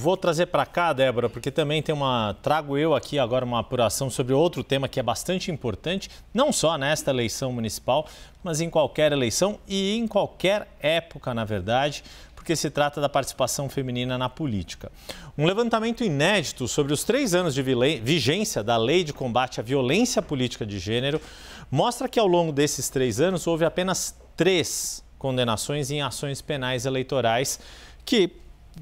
Vou trazer para cá, Débora, porque também tem uma. Trago eu aqui agora uma apuração sobre outro tema que é bastante importante, não só nesta eleição municipal, mas em qualquer eleição e em qualquer época, na verdade, porque se trata da participação feminina na política. Um levantamento inédito sobre os três anos de vigência da Lei de Combate à Violência Política de Gênero mostra que ao longo desses três anos houve apenas três condenações em ações penais eleitorais que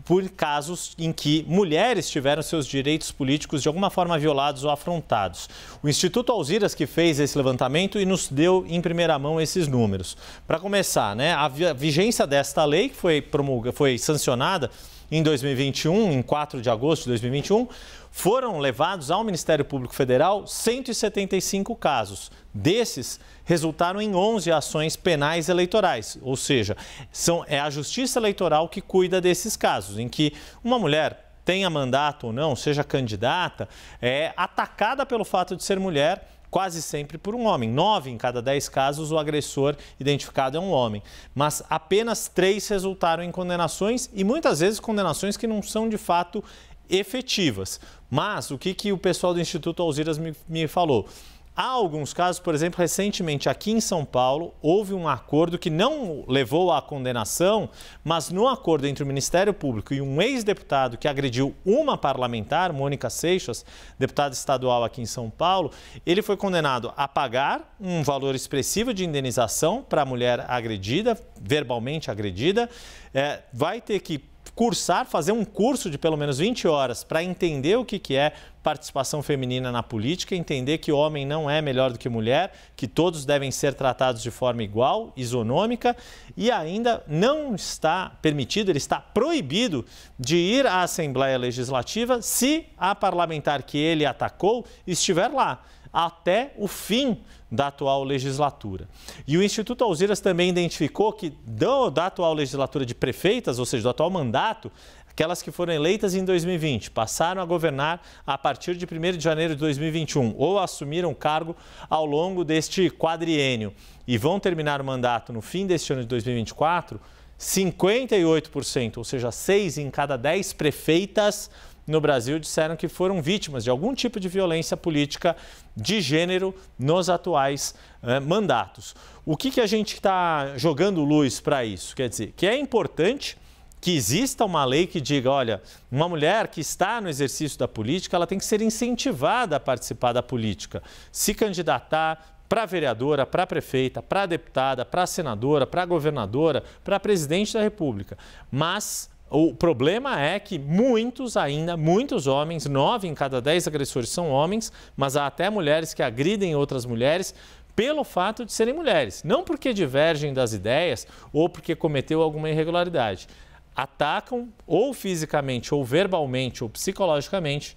por casos em que mulheres tiveram seus direitos políticos de alguma forma violados ou afrontados. O Instituto Alziras que fez esse levantamento e nos deu em primeira mão esses números. Para começar, né, a vigência desta lei que foi, promulga, foi sancionada em 2021, em 4 de agosto de 2021, foram levados ao Ministério Público Federal 175 casos. Desses, resultaram em 11 ações penais eleitorais, ou seja, são, é a Justiça Eleitoral que cuida desses casos, em que uma mulher tenha mandato ou não, seja candidata, é atacada pelo fato de ser mulher quase sempre por um homem. Nove em cada dez casos o agressor identificado é um homem. Mas apenas três resultaram em condenações e muitas vezes condenações que não são de fato efetivas. Mas o que, que o pessoal do Instituto Alziras me, me falou? Há alguns casos, por exemplo, recentemente aqui em São Paulo, houve um acordo que não levou à condenação, mas no acordo entre o Ministério Público e um ex-deputado que agrediu uma parlamentar, Mônica Seixas, deputada estadual aqui em São Paulo, ele foi condenado a pagar um valor expressivo de indenização para a mulher agredida, verbalmente agredida, é, vai ter que cursar, fazer um curso de pelo menos 20 horas para entender o que, que é participação feminina na política, entender que homem não é melhor do que mulher, que todos devem ser tratados de forma igual, isonômica, e ainda não está permitido, ele está proibido de ir à Assembleia Legislativa se a parlamentar que ele atacou estiver lá até o fim da atual legislatura. E o Instituto Alziras também identificou que da atual legislatura de prefeitas, ou seja, do atual mandato, aquelas que foram eleitas em 2020 passaram a governar a partir de 1 de janeiro de 2021 ou assumiram cargo ao longo deste quadriênio e vão terminar o mandato no fim deste ano de 2024, 58%, ou seja, 6 em cada 10 prefeitas no Brasil disseram que foram vítimas de algum tipo de violência política de gênero nos atuais eh, mandatos. O que, que a gente está jogando luz para isso? Quer dizer, que é importante que exista uma lei que diga, olha, uma mulher que está no exercício da política, ela tem que ser incentivada a participar da política, se candidatar para vereadora, para prefeita, para deputada, para senadora, para governadora, para presidente da República. Mas o problema é que muitos ainda, muitos homens, nove em cada dez agressores são homens, mas há até mulheres que agridem outras mulheres pelo fato de serem mulheres, não porque divergem das ideias ou porque cometeu alguma irregularidade. Atacam ou fisicamente, ou verbalmente, ou psicologicamente,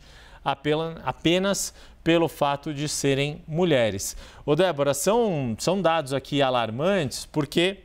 apenas pelo fato de serem mulheres. Ô Débora, são, são dados aqui alarmantes porque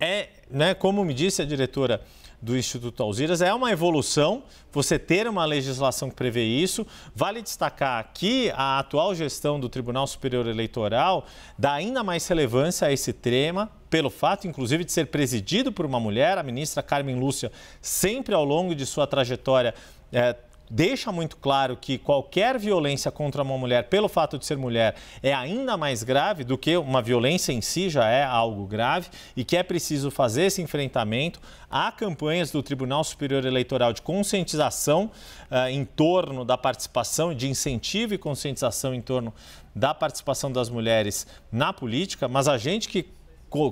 é, né, como me disse a diretora do Instituto Alziras. É uma evolução você ter uma legislação que prevê isso. Vale destacar que a atual gestão do Tribunal Superior Eleitoral dá ainda mais relevância a esse tema, pelo fato, inclusive, de ser presidido por uma mulher, a ministra Carmen Lúcia, sempre ao longo de sua trajetória. Eh, deixa muito claro que qualquer violência contra uma mulher, pelo fato de ser mulher, é ainda mais grave do que uma violência em si já é algo grave e que é preciso fazer esse enfrentamento. Há campanhas do Tribunal Superior Eleitoral de conscientização uh, em torno da participação, de incentivo e conscientização em torno da participação das mulheres na política, mas a gente que,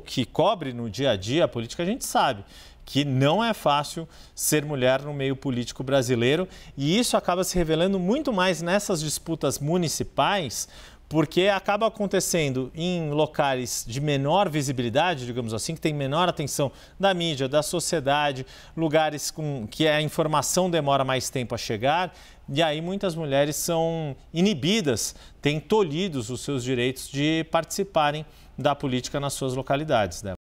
que cobre no dia a dia a política, a gente sabe que não é fácil ser mulher no meio político brasileiro e isso acaba se revelando muito mais nessas disputas municipais, porque acaba acontecendo em locais de menor visibilidade, digamos assim, que tem menor atenção da mídia, da sociedade, lugares com que a informação demora mais tempo a chegar, e aí muitas mulheres são inibidas, têm tolhidos os seus direitos de participarem da política nas suas localidades. Né?